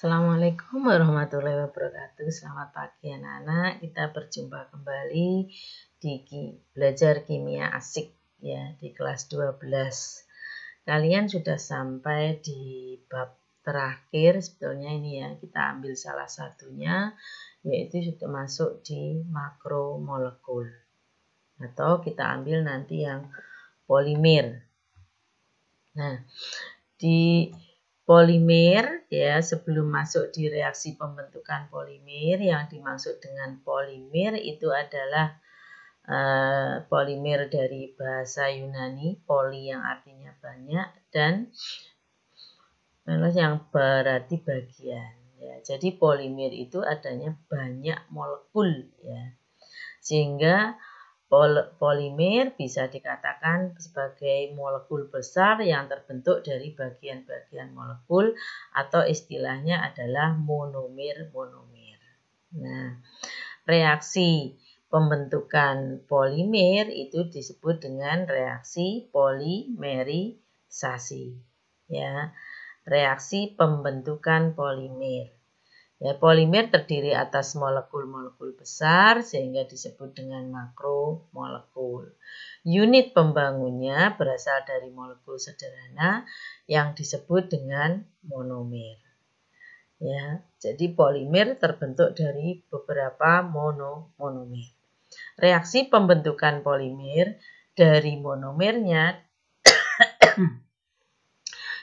Assalamualaikum warahmatullahi wabarakatuh. Selamat pagi anak-anak. Kita berjumpa kembali di belajar kimia asik ya di kelas 12. Kalian sudah sampai di bab terakhir sebetulnya ini ya. Kita ambil salah satunya yaitu sudah masuk di makromolekul. Atau kita ambil nanti yang polimer. Nah, di polimer ya sebelum masuk di reaksi pembentukan polimer yang dimaksud dengan polimer itu adalah uh, polimer dari bahasa Yunani poli yang artinya banyak dan melos yang berarti bagian ya jadi polimer itu adanya banyak molekul ya sehingga Pol polimer bisa dikatakan sebagai molekul besar yang terbentuk dari bagian-bagian molekul atau istilahnya adalah monomer-monomer. Nah, reaksi pembentukan polimer itu disebut dengan reaksi polimerisasi. Ya, reaksi pembentukan polimer. Ya, polimer terdiri atas molekul-molekul besar sehingga disebut dengan makromolekul. Unit pembangunnya berasal dari molekul sederhana yang disebut dengan monomer. Ya, jadi polimer terbentuk dari beberapa mono monomer. Reaksi pembentukan polimer dari monomernya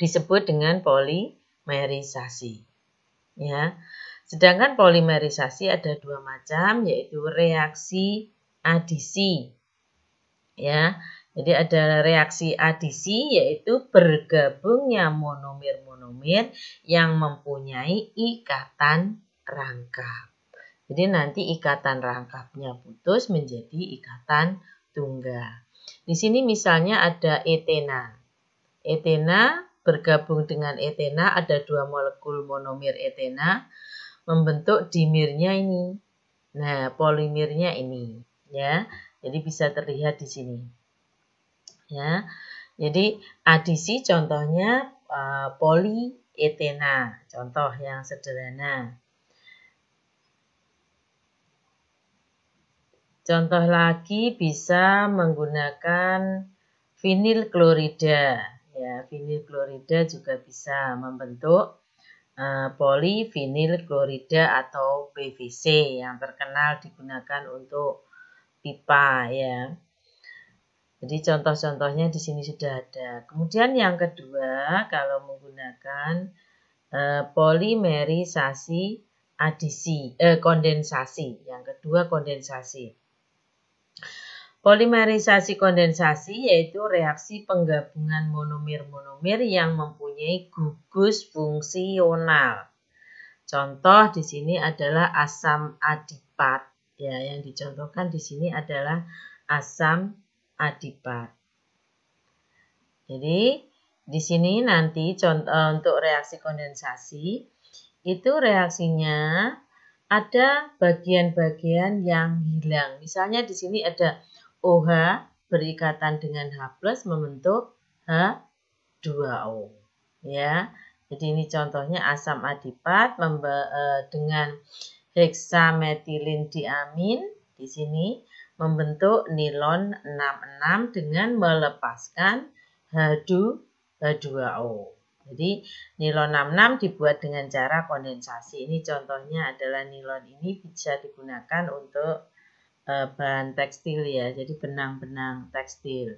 disebut dengan polimerisasi ya. Sedangkan polimerisasi ada dua macam yaitu reaksi adisi. Ya. Jadi ada reaksi adisi yaitu bergabungnya monomer-monomer yang mempunyai ikatan rangkap. Jadi nanti ikatan rangkapnya putus menjadi ikatan tunggal. Di sini misalnya ada etena. Etena bergabung dengan etena ada dua molekul monomer etena membentuk dimirnya ini. Nah, polimirnya ini ya. Jadi bisa terlihat di sini. Ya. Jadi adisi contohnya eh, poli polietena, contoh yang sederhana. Contoh lagi bisa menggunakan vinil klorida ya vinil klorida juga bisa membentuk uh, polivinil klorida atau PVC yang terkenal digunakan untuk pipa ya. Jadi contoh-contohnya di sini sudah ada. Kemudian yang kedua kalau menggunakan uh, polimerisasi adisi eh, kondensasi. Yang kedua kondensasi. Polimerisasi kondensasi yaitu reaksi penggabungan monomer-monomer yang mempunyai gugus fungsional. Contoh di sini adalah asam adipat. Ya, yang dicontohkan di sini adalah asam adipat. Jadi, di sini nanti contoh eh, untuk reaksi kondensasi itu reaksinya ada bagian-bagian yang hilang. Misalnya di sini ada OH berikatan dengan H plus membentuk H2O. Ya, jadi ini contohnya asam adipat e, dengan heksametilin diamin di sini membentuk nilon 66 dengan melepaskan H2O. Jadi nilon 66 dibuat dengan cara kondensasi. Ini contohnya adalah nilon ini bisa digunakan untuk Eh, bahan tekstil ya jadi benang-benang tekstil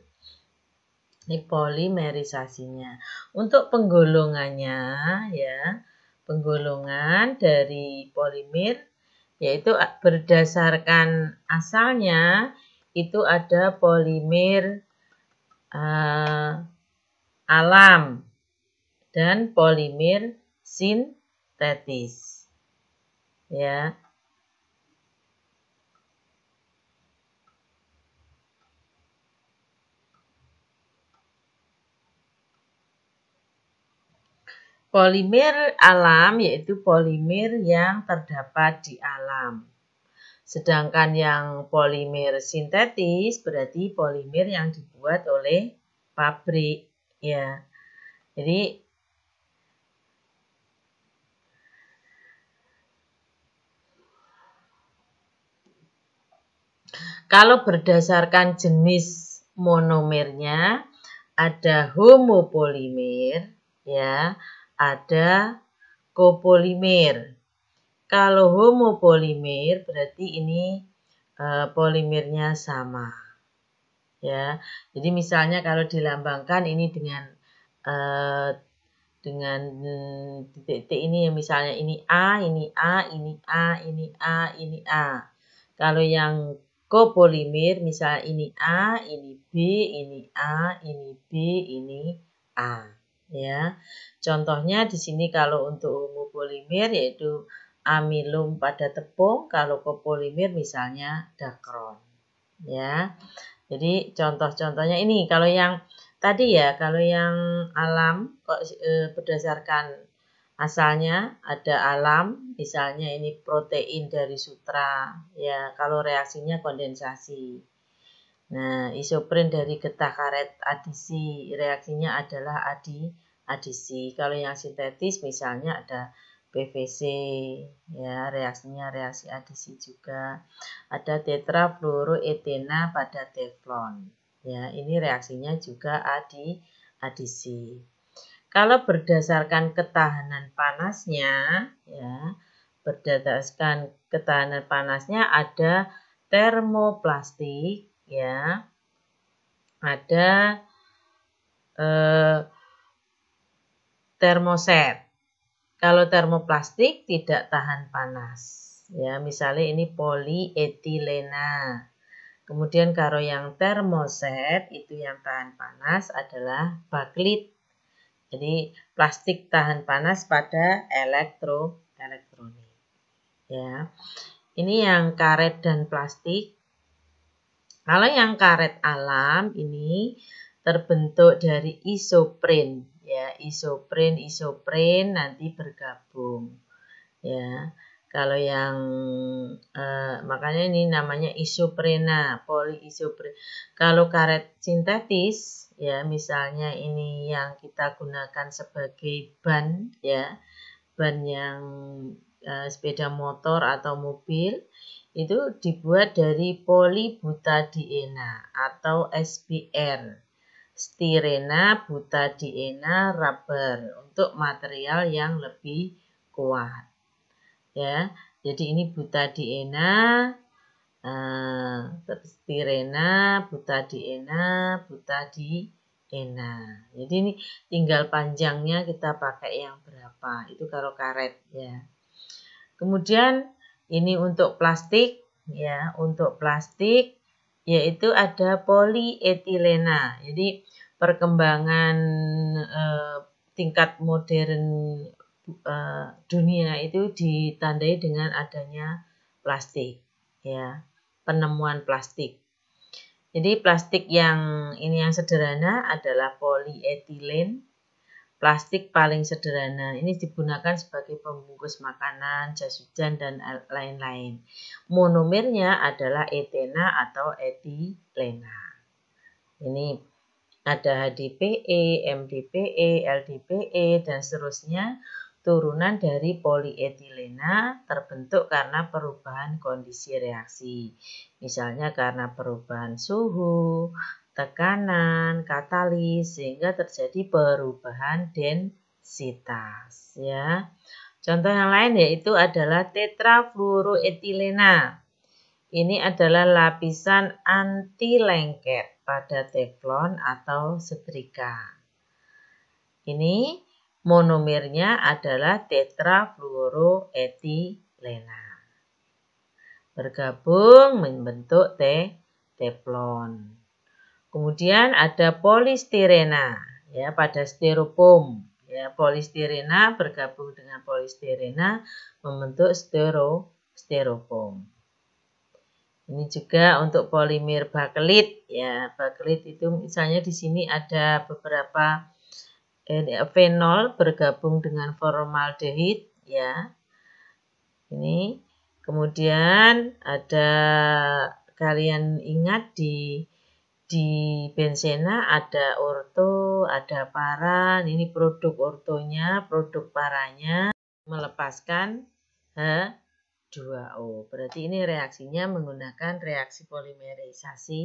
ini polimerisasinya untuk penggolongannya ya penggolongan dari polimer yaitu berdasarkan asalnya itu ada polimer uh, alam dan polimer sintetis ya Polimer alam yaitu polimer yang terdapat di alam. Sedangkan yang polimer sintetis berarti polimer yang dibuat oleh pabrik ya. Jadi kalau berdasarkan jenis monomernya ada homopolimer ya ada kopolimer. Kalau homopolimer berarti ini e, eh, polimernya sama. Ya. Jadi misalnya kalau dilambangkan ini dengan e, dengan mm, titik-titik ini ya misalnya ini A, ini A, ini A, ini A, ini A. Kalau yang kopolimer misalnya ini A, ini B, ini A, ini B, ini A ya. Contohnya di sini kalau untuk polimer yaitu amilum pada tepung, kalau kopolimer misalnya dakron. Ya. Jadi contoh-contohnya ini kalau yang tadi ya, kalau yang alam e, berdasarkan asalnya ada alam, misalnya ini protein dari sutra. Ya, kalau reaksinya kondensasi. Nah, isopren dari getah karet adisi reaksinya adalah adi adisi. Kalau yang sintetis misalnya ada PVC ya reaksinya reaksi adisi juga. Ada tetrafluoroetena pada teflon. Ya, ini reaksinya juga adi adisi. Kalau berdasarkan ketahanan panasnya ya, berdasarkan ketahanan panasnya ada termoplastik ya ada eh, termoset. Kalau termoplastik tidak tahan panas. Ya, misalnya ini polietilena. Kemudian kalau yang termoset itu yang tahan panas adalah baklit. Jadi plastik tahan panas pada elektro elektronik. Ya. Ini yang karet dan plastik kalau yang karet alam ini terbentuk dari isoprin ya, isoprin isoprin nanti bergabung. Ya. Kalau yang eh, makanya ini namanya isoprena, poliisopren. Kalau karet sintetis ya, misalnya ini yang kita gunakan sebagai ban ya, ban yang eh, sepeda motor atau mobil itu dibuat dari polibutadiena atau SBR styrena butadiena rubber untuk material yang lebih kuat ya jadi ini butadiena eh, styrena, butadiena butadiena jadi ini tinggal panjangnya kita pakai yang berapa itu kalau karet ya kemudian ini untuk plastik ya, untuk plastik yaitu ada polietilena. Jadi perkembangan eh, tingkat modern eh, dunia itu ditandai dengan adanya plastik ya, penemuan plastik. Jadi plastik yang ini yang sederhana adalah polietilen Plastik paling sederhana ini digunakan sebagai pembungkus makanan, jas hujan, dan lain-lain. Monomernya adalah etena atau etilena. Ini ada HDPE, MDPE, LDPE, dan seterusnya turunan dari polietilena terbentuk karena perubahan kondisi reaksi. Misalnya karena perubahan suhu, tekanan, katalis sehingga terjadi perubahan densitas ya. Contoh yang lain yaitu adalah tetrafluoroetilena. Ini adalah lapisan anti lengket pada teflon atau setrika. Ini monomernya adalah tetrafluoroetilena. Bergabung membentuk te teflon. Kemudian ada polistirena ya pada styrofoam. Ya, polistirena bergabung dengan polistirena membentuk stero styrofoam. Ini juga untuk polimer bakelit ya. Bakelit itu misalnya di sini ada beberapa eh, ya, fenol bergabung dengan formaldehid ya. Ini kemudian ada kalian ingat di di bensena ada orto, ada paran, ini produk ortonya, produk paranya melepaskan H2O. Berarti ini reaksinya menggunakan reaksi polimerisasi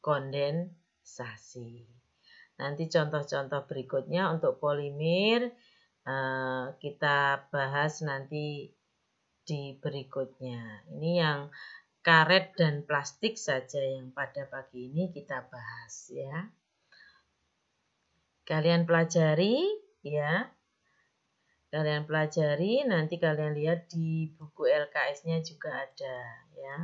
kondensasi. Nanti contoh-contoh berikutnya untuk polimer eh, kita bahas nanti di berikutnya. Ini yang karet dan plastik saja yang pada pagi ini kita bahas ya. Kalian pelajari ya. Kalian pelajari nanti kalian lihat di buku LKS-nya juga ada ya.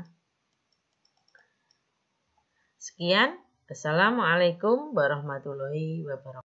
Sekian. Assalamualaikum warahmatullahi wabarakatuh.